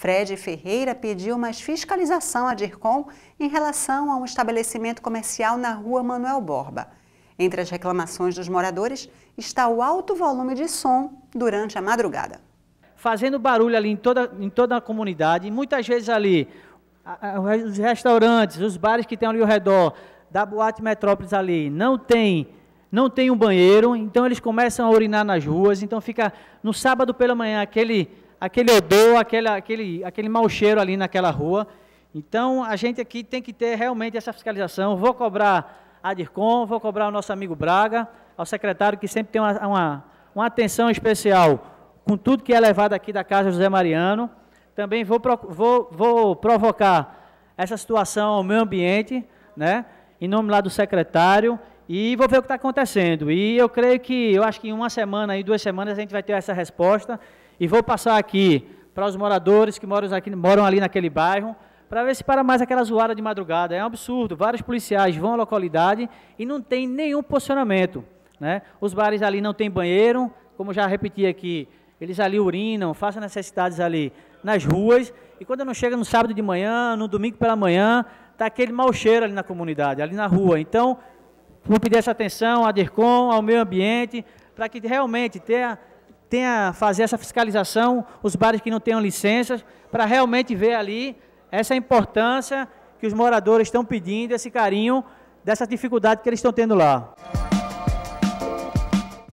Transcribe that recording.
Fred Ferreira pediu mais fiscalização à DIRCOM em relação a um estabelecimento comercial na rua Manuel Borba. Entre as reclamações dos moradores está o alto volume de som durante a madrugada. Fazendo barulho ali em toda, em toda a comunidade, muitas vezes ali, os restaurantes, os bares que tem ali ao redor, da Boate Metrópolis ali, não tem não tem um banheiro, então eles começam a urinar nas ruas, então fica no sábado pela manhã aquele aquele odor, aquele, aquele, aquele mau cheiro ali naquela rua. Então, a gente aqui tem que ter realmente essa fiscalização. Vou cobrar a DIRCOM, vou cobrar o nosso amigo Braga, ao secretário, que sempre tem uma, uma, uma atenção especial com tudo que é levado aqui da Casa José Mariano. Também vou, vou, vou provocar essa situação ao meio ambiente, né? em nome lá do secretário, e vou ver o que está acontecendo. E eu creio que, eu acho que em uma semana, aí, duas semanas, a gente vai ter essa resposta. E vou passar aqui para os moradores que moram, aqui, moram ali naquele bairro, para ver se para mais aquela zoada de madrugada. É um absurdo. Vários policiais vão à localidade e não tem nenhum posicionamento. Né? Os bares ali não têm banheiro, como já repeti aqui, eles ali urinam, fazem necessidades ali nas ruas, e quando não chega no sábado de manhã, no domingo pela manhã, está aquele mau cheiro ali na comunidade, ali na rua. Então, vou pedir essa atenção à DERCOM, ao meio ambiente, para que realmente tenha tenha fazer essa fiscalização, os bares que não tenham licenças, para realmente ver ali essa importância que os moradores estão pedindo, esse carinho, dessa dificuldade que eles estão tendo lá.